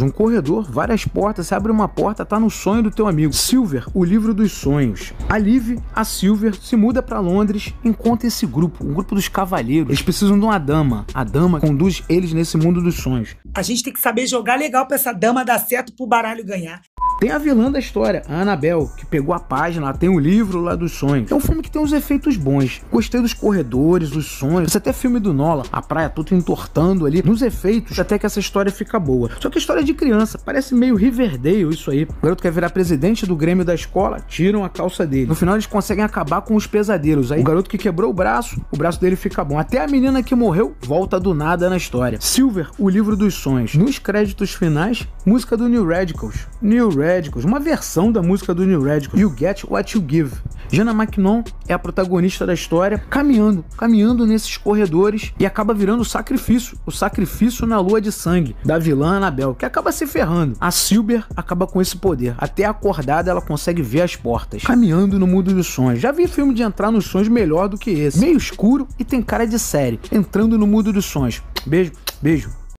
Um corredor, várias portas, se abre uma porta, tá no sonho do teu amigo. Silver, o livro dos sonhos. A Liv, a Silver, se muda para Londres, encontra esse grupo, um grupo dos cavaleiros. Eles precisam de uma dama. A dama conduz eles nesse mundo dos sonhos. A gente tem que saber jogar legal pra essa dama dar certo pro baralho ganhar. Tem a vilã da história, a Annabelle, que pegou a página, tem o um livro lá dos sonhos. É um filme que tem uns efeitos bons. Gostei dos corredores, dos sonhos. Isso até filme do Nola, a praia toda entortando ali. Nos efeitos, até que essa história fica boa. Só que a história é de criança, parece meio Riverdale isso aí. O garoto quer virar presidente do Grêmio da escola, tiram a calça dele. No final, eles conseguem acabar com os pesadelos. Aí o garoto que quebrou o braço, o braço dele fica bom. Até a menina que morreu volta do nada na história. Silver, o livro dos sonhos. Nos créditos finais, música do New Radicals. New Radicals Radicals, uma versão da música do New Radicals, You Get What You Give. Jana McNon é a protagonista da história, caminhando, caminhando nesses corredores e acaba virando o sacrifício, o sacrifício na lua de sangue da vilã Anabel, que acaba se ferrando. A Silber acaba com esse poder, até acordada ela consegue ver as portas, caminhando no mundo dos sonhos. Já vi filme de entrar nos sonhos melhor do que esse, meio escuro e tem cara de série, entrando no mundo dos sonhos. Beijo, beijo.